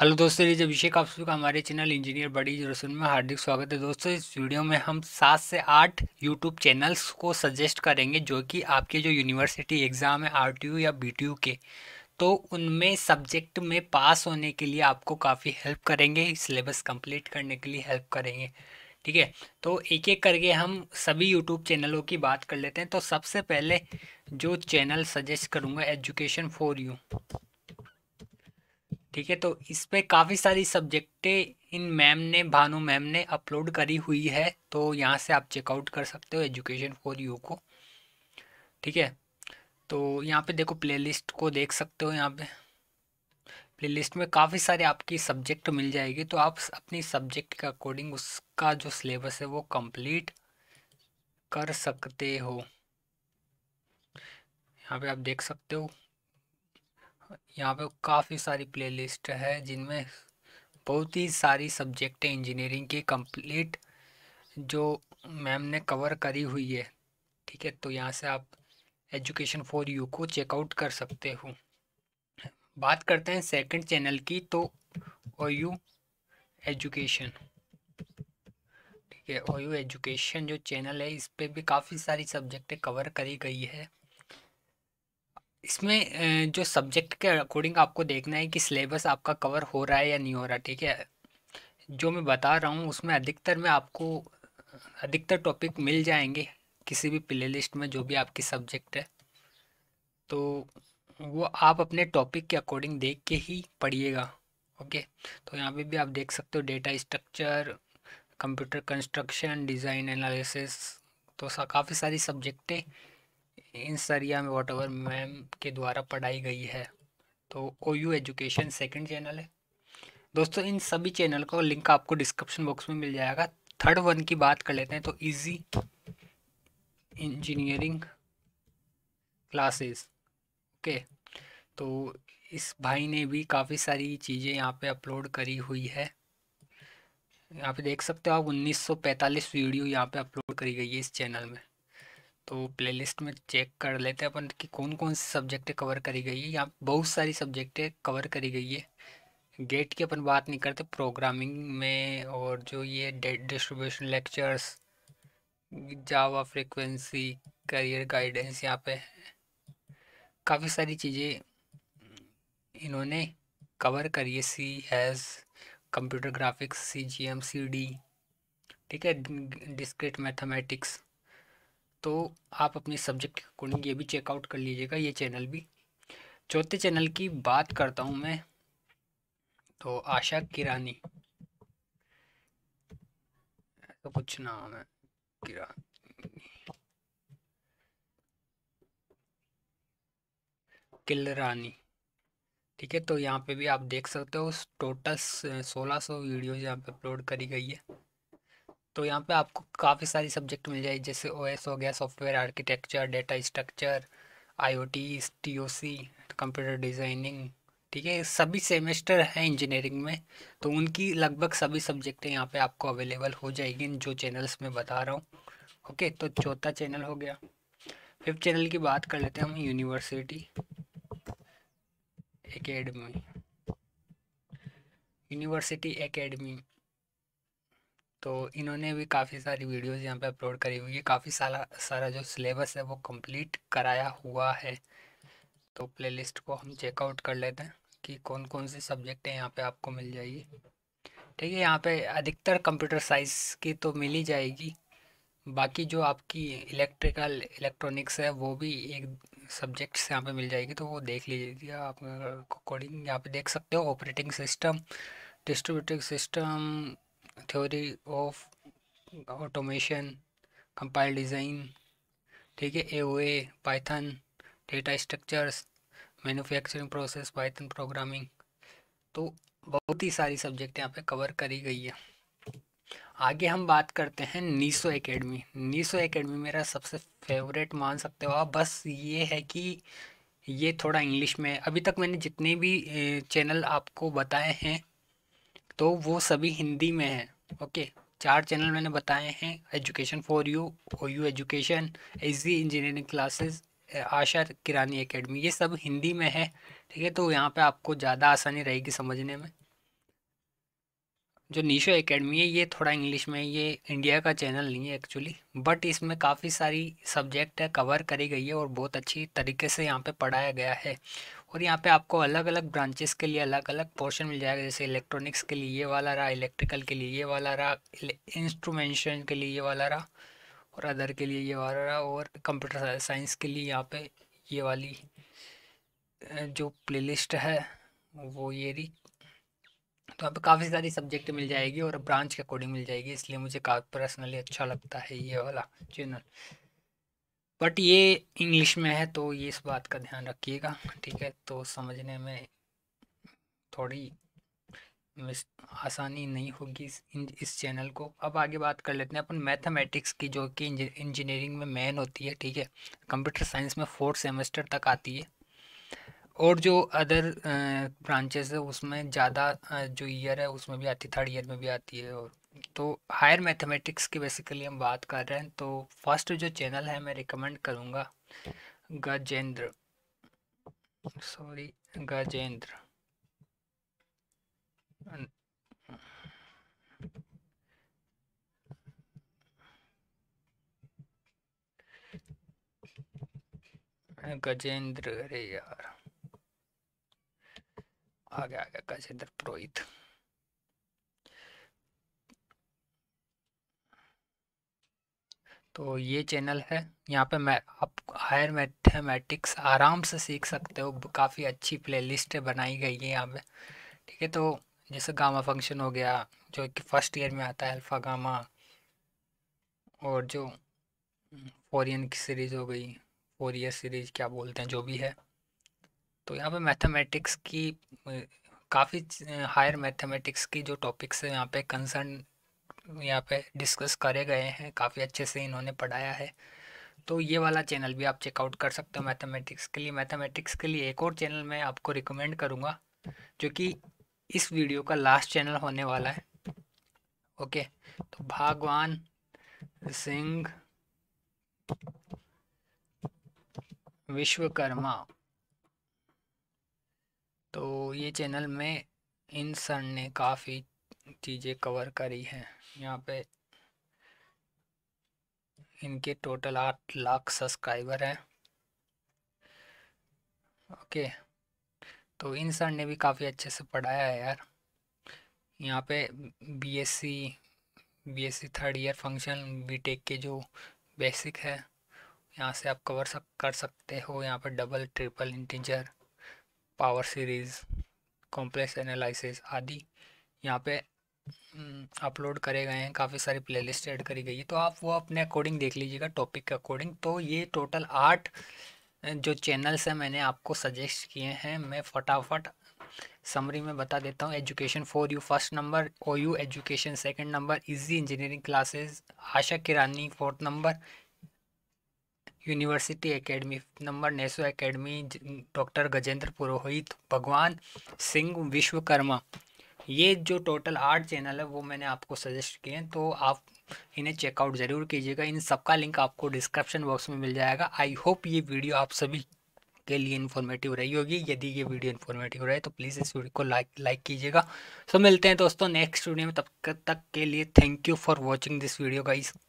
hello दोस्तों ये अभिषेक आप का हमारे चैनल इंजीनियर बड़ी रसून में हार्दिक स्वागत है दोस्तों इस वीडियो में हम सात से आठ यूट्यूब चैनल्स को सजेस्ट करेंगे जो कि आपके जो यूनिवर्सिटी एग्ज़ाम है आरटीयू या बीटीयू के तो उनमें सब्जेक्ट में पास होने के लिए आपको काफ़ी हेल्प करेंगे सिलेबस कम्प्लीट करने के लिए हेल्प करेंगे ठीक है तो एक एक करके हम सभी यूट्यूब चैनलों की बात कर लेते हैं तो सबसे पहले जो चैनल सजेस्ट करूँगा एजुकेशन फॉर यू ठीक है तो इस पर काफ़ी सारी सब्जेक्टें इन मैम ने भानु मैम ने अपलोड करी हुई है तो यहाँ से आप चेकआउट कर सकते हो एजुकेशन फॉर यू को ठीक है तो यहाँ पे देखो प्लेलिस्ट को देख सकते हो यहाँ पे प्लेलिस्ट में काफ़ी सारे आपकी सब्जेक्ट मिल जाएगी तो आप अपनी सब्जेक्ट के अकॉर्डिंग उसका जो सिलेबस है वो कंप्लीट कर सकते हो यहाँ पे आप देख सकते हो यहाँ पे काफ़ी सारी प्लेलिस्ट है जिनमें बहुत ही सारी सब्जेक्ट इंजीनियरिंग की कंप्लीट जो मैम ने कवर करी हुई है ठीक है तो यहाँ से आप एजुकेशन फॉर यू को चेकआउट कर सकते हो बात करते हैं सेकंड चैनल की तो ओ यू एजुकेशन ठीक है ओ यू एजुकेशन जो चैनल है इस पर भी काफ़ी सारी सब्जेक्टें कवर करी गई है इसमें जो सब्जेक्ट के अकॉर्डिंग आपको देखना है कि सिलेबस आपका कवर हो रहा है या नहीं हो रहा ठीक है जो मैं बता रहा हूँ उसमें अधिकतर में आपको अधिकतर टॉपिक मिल जाएंगे किसी भी प्ले लिस्ट में जो भी आपकी सब्जेक्ट है तो वो आप अपने टॉपिक के अकॉर्डिंग देख के ही पढ़िएगा ओके तो यहाँ पे भी आप देख सकते हो data structure computer construction design analysis तो सा काफ़ी सारी सब्जेक्टें इन सरिया में वॉट एवर मैम के द्वारा पढ़ाई गई है तो O you education second channel है दोस्तों इन सभी चैनल का लिंक आपको डिस्क्रिप्शन बॉक्स में मिल जाएगा थर्ड वन की बात कर लेते हैं तो इजी इंजीनियरिंग क्लासेस ओके तो इस भाई ने भी काफ़ी सारी चीज़ें यहाँ पे अपलोड करी हुई है यहाँ पे देख सकते हो आप 1945 वीडियो यहाँ पे अपलोड करी गई है इस चैनल में तो प्लेलिस्ट में चेक कर लेते हैं अपन कि कौन कौन सी सब्जेक्टें कवर करी गई है यहाँ बहुत सारी सब्जेक्टें कवर करी गई है गेट की अपन बात नहीं करते प्रोग्रामिंग में और जो ये distribution lectures Java frequency career guidance यहाँ पे काफ़ी सारी चीज़ें इन्होंने कवर करी है C S computer graphics C G M C D ठीक है डिस्क्रिट मैथमेटिक्स तो आप अपने सब्जेक्ट के अकॉर्डिंग ये भी चेकआउट कर लीजिएगा ये चैनल भी चौथे चैनल की बात करता हूँ मैं तो आशा किरानी तो कुछ नाम है किरानी किलरानी ठीक है तो यहाँ पे भी आप देख सकते हो टोटल सोलह सौ वीडियोज यहाँ पे अपलोड करी गई है तो यहाँ पे आपको काफ़ी सारी सब्जेक्ट मिल जाएगी जैसे ओएस हो गया software architecture data structure IoT TOC computer designing ठीक है सभी सेमेस्टर हैं इंजीनियरिंग में तो उनकी लगभग सभी सब्जेक्टें यहाँ पे आपको अवेलेबल हो जाएगी जो चैनल्स में बता रहा हूँ ओके तो चौथा चैनल हो गया फिफ्थ चैनल की बात कर लेते हैं हम यूनिवर्सिटी एकेडमी यूनिवर्सिटी एकेडमी तो इन्होंने भी काफ़ी सारी वीडियोस यहाँ पे अपलोड करी हुई है काफ़ी सारा सारा जो सिलेबस है वो कंप्लीट कराया हुआ है तो प्लेलिस्ट को हम चेकआउट कर लेते हैं कि कौन कौन से सब्जेक्ट हैं यहाँ पे आपको मिल जाएगी ठीक है यहाँ पे अधिकतर कंप्यूटर साइंस की तो मिल ही जाएगी बाकी जो आपकी इलेक्ट्रिकल इलेक्ट्रॉनिक्स है वो भी एक सब्जेक्ट से यहाँ पर मिल जाएगी तो वो देख लीजिएगा आप अकॉर्डिंग यहाँ पर देख सकते हो operating system distributive system theory of automation compile design ठीक है A O A Python data structures manufacturing process Python programming तो बहुत ही सारी सब्जेक्ट यहाँ पे कवर करी गई है आगे हम बात करते हैं नीसो एकेडमी नीसो एकेडमी मेरा सबसे फेवरेट मान सकते हो आप बस ये है कि ये थोड़ा इंग्लिश में अभी तक मैंने जितने भी चैनल आपको बताए हैं तो वो सभी हिंदी में हैं ओके चार चैनल मैंने बताए हैं education for you O you education easy engineering classes Asha Kirani academy ये सब हिंदी में है ठीक है तो यहाँ पे आपको ज़्यादा आसानी रहेगी समझने में जो नीशो एकेडमी है ये थोड़ा इंग्लिश में ये इंडिया का चैनल नहीं है एक्चुअली बट इसमें काफ़ी सारी सब्जेक्ट है कवर करी गई है और बहुत अच्छी तरीके से यहाँ पे पढ़ाया गया है और यहाँ पे आपको अलग अलग ब्रांचेस के लिए अलग अलग पोर्शन मिल जाएगा जैसे इलेक्ट्रॉनिक्स के लिए ये वाला रहा इलेक्ट्रिकल के लिए ये वाला रहा इंस्ट्रूमेंटेशन के लिए ये वाला रहा और अदर के लिए ये वाला रहा और कंप्यूटर साइंस के लिए यहाँ पे ये वाली जो प्ले है वो ये रही तो यहाँ पर काफ़ी सारी सब्जेक्ट मिल जाएगी और ब्रांच के अकॉर्डिंग मिल जाएगी इसलिए मुझे पर्सनली अच्छा लगता है ये वाला चैनल बट ये इंग्लिश में है तो ये इस बात का ध्यान रखिएगा ठीक है तो समझने में थोड़ी आसानी नहीं होगी इस, इस चैनल को अब आगे बात कर लेते हैं अपन मैथमेटिक्स की जो कि इंजीनियरिंग में मेन होती है ठीक है कंप्यूटर साइंस में फोर्थ सेमेस्टर तक आती है और जो अदर ब्रांचेस है उसमें ज़्यादा जो ईयर है उसमें भी आती है थर्ड ईयर में भी आती है और तो हायर मैथमेटिक्स की बेसिकली हम बात कर रहे हैं तो फर्स्ट जो चैनल है मैं रिकमेंड करूँगा गजेंद्र सॉरी गजेंद्र गजेंद्र अरे यार आ गया आ गया गजेंद्र पुरोहित तो ये चैनल है यहाँ पे मैं आप हायर मैथमेटिक्स आराम से सीख सकते हो काफ़ी अच्छी प्लेलिस्ट बनाई गई है यहाँ पे ठीक है तो जैसे गामा फंक्शन हो गया जो कि फर्स्ट ईयर में आता है अल्फ़ा गामा और जो हम्म, फोरियन की सीरीज़ हो गई फोर ईयर सीरीज क्या बोलते हैं जो भी है तो यहाँ पे मैथमेटिक्स की काफ़ी हायर मैथमेटिक्स की जो टॉपिक्स है यहाँ पे कंसर्न यहाँ पे डिस्कस करे गए हैं काफ़ी अच्छे से इन्होंने पढ़ाया है तो ये वाला चैनल भी आप चेकआउट कर सकते हो मैथमेटिक्स के लिए मैथमेटिक्स के लिए एक और चैनल मैं आपको रिकमेंड करूँगा जो कि इस वीडियो का लास्ट चैनल होने वाला है ओके तो भगवान सिंह विश्वकर्मा तो ये चैनल में इन सर ने काफ़ी चीज़ें कवर करी हैं यहाँ पे इनके टोटल आठ लाख सब्सक्राइबर हैं ओके तो इन सर ने भी काफ़ी अच्छे से पढ़ाया है यार यहाँ पे BSc BSc third year function BTech के जो बेसिक है यहाँ से आप कवर सक कर सकते हो यहाँ पर double triple integer power series complex analysis आदि यहाँ पे अपलोड हम्म, करे गए हैं काफ़ी सारी प्लेलिस्ट ऐड करी गई है तो आप वो अपने अकॉर्डिंग देख लीजिएगा टॉपिक के अकॉर्डिंग तो ये टोटल आठ जो चैनल्स हैं मैंने आपको सजेस्ट किए हैं मैं फटाफट समरी में बता देता हूँ education for you first number O you education second number easy engineering classes Asha Kirani fourth number university academy number Neso academy doctor Gajendra Purohit Bhagwan Singh Vishwakarma ये जो टोटल आठ चैनल है वो मैंने आपको सजेस्ट किए हैं तो आप इन्हें चेकआउट ज़रूर कीजिएगा इन सबका लिंक आपको डिस्क्रिप्शन बॉक्स में मिल जाएगा आई होप ये वीडियो आप सभी के लिए इन्फॉर्मेटिव रही होगी यदि ये वीडियो इन्फॉर्मेटिव रहे तो प्लीज़ इस वीडियो को लाइक लाइक कीजिएगा सो मिलते हैं दोस्तों नेक्स्ट वीडियो में तब तक के लिए thank you for watching this video का